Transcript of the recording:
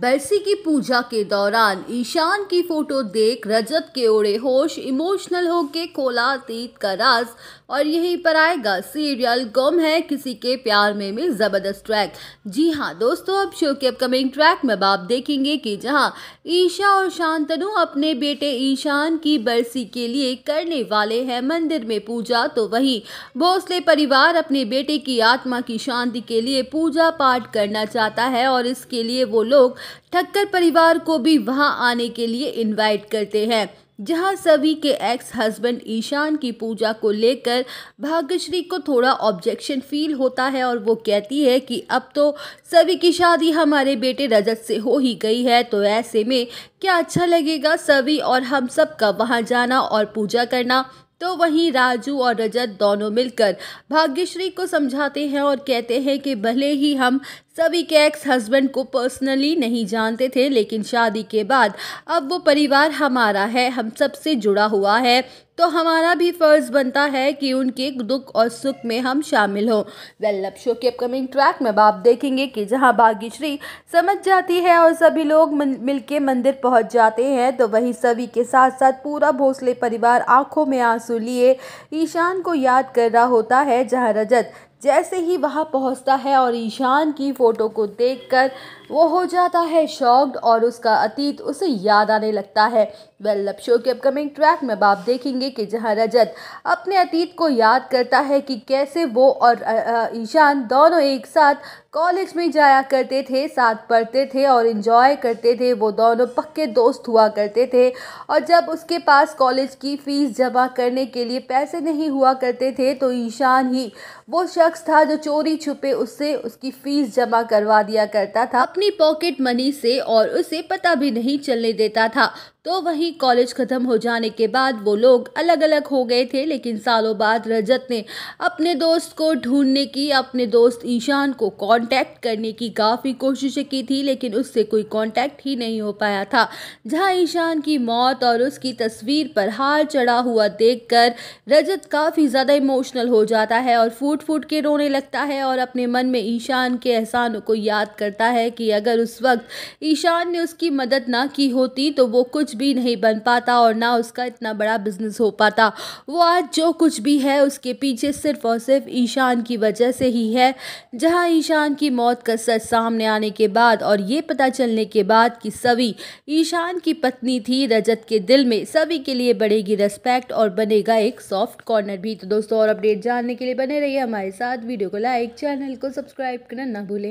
बरसी की पूजा के दौरान ईशान की फोटो देख रजत के ओड़े होश इमोशनल होके खोला अतीत का राज और यहीं पर आएगा सीरियल गम है किसी के प्यार में में ज़बरदस्त ट्रैक जी हाँ दोस्तों अब शो के अपकमिंग ट्रैक में आप देखेंगे कि जहाँ ईशा और शांतनु अपने बेटे ईशान की बरसी के लिए करने वाले हैं मंदिर में पूजा तो वहीं भोसले परिवार अपने बेटे की आत्मा की शांति के लिए पूजा पाठ करना चाहता है और इसके लिए वो लोग ठक्कर परिवार को भी वहां आने के लिए इनवाइट करते हैं जहां सभी के एक्स हस्बैंड ईशान की पूजा को लेकर भाग्यश्री को थोड़ा ऑब्जेक्शन फील होता है और वो कहती है कि अब तो सभी की शादी हमारे बेटे रजत से हो ही गई है तो ऐसे में क्या अच्छा लगेगा सभी और हम सब का वहां जाना और पूजा करना तो वहीं राजू और रजत दोनों मिलकर भाग्यश्री को समझाते हैं और कहते हैं कि भले ही हम सभी के एक्स हस्बैंड को पर्सनली नहीं जानते थे लेकिन शादी के बाद अब वो परिवार हमारा है हम सबसे जुड़ा हुआ है तो हमारा भी फ़र्ज़ बनता है कि उनके दुख और सुख में हम शामिल हों वेल लव शो के अपकमिंग ट्रैक में आप देखेंगे कि जहां बागीश्री समझ जाती है और सभी लोग मिलके मंदिर पहुंच जाते हैं तो वहीं सभी के साथ साथ पूरा भोसले परिवार आंखों में आंसू लिए ईशान को याद कर रहा होता है जहां रजत जैसे ही वहाँ पहुँचता है और ईशान की फ़ोटो को देखकर वो हो जाता है शॉक्ड और उसका अतीत उसे याद आने लगता है वेल्लभ शो के अपकमिंग ट्रैक में आप देखेंगे कि जहां रजत अपने अतीत को याद करता है कि कैसे वो और ईशान दोनों एक साथ कॉलेज में जाया करते थे साथ पढ़ते थे और इन्जॉय करते थे वो दोनों पक्के दोस्त हुआ करते थे और जब उसके पास कॉलेज की फ़ीस जमा करने के लिए पैसे नहीं हुआ करते थे तो ईशान ही वो शख्स था जो चोरी छुपे उससे उसकी फ़ीस जमा करवा दिया करता था अपने अपनी पॉकेट मनी से और उसे पता भी नहीं चलने देता था तो वहीं कॉलेज ख़त्म हो जाने के बाद वो लोग अलग अलग हो गए थे लेकिन सालों बाद रजत ने अपने दोस्त को ढूंढने की अपने दोस्त ईशान को कांटेक्ट करने की काफ़ी कोशिशें की थी लेकिन उससे कोई कांटेक्ट ही नहीं हो पाया था जहां ईशान की मौत और उसकी तस्वीर पर हार चढ़ा हुआ देखकर रजत काफ़ी ज़्यादा इमोशनल हो जाता है और फूट फूट के रोने लगता है और अपने मन में ईशान के एहसानों को याद करता है कि अगर उस वक्त ईशान ने उसकी मदद ना की होती तो वो कुछ कुछ भी नहीं बन पाता और ना उसका इतना बड़ा बिजनेस हो पाता वो आज जो कुछ भी है उसके पीछे सिर्फ और सिर्फ ईशान की वजह से ही है जहां ईशान की मौत का सच सामने आने के बाद और ये पता चलने के बाद कि सभी ईशान की पत्नी थी रजत के दिल में सभी के लिए बढ़ेगी रेस्पेक्ट और बनेगा एक सॉफ्ट कॉर्नर भी तो दोस्तों और अपडेट जानने के लिए बने रहिए हमारे साथ वीडियो को लाइक चैनल को सब्सक्राइब करना ना भूलें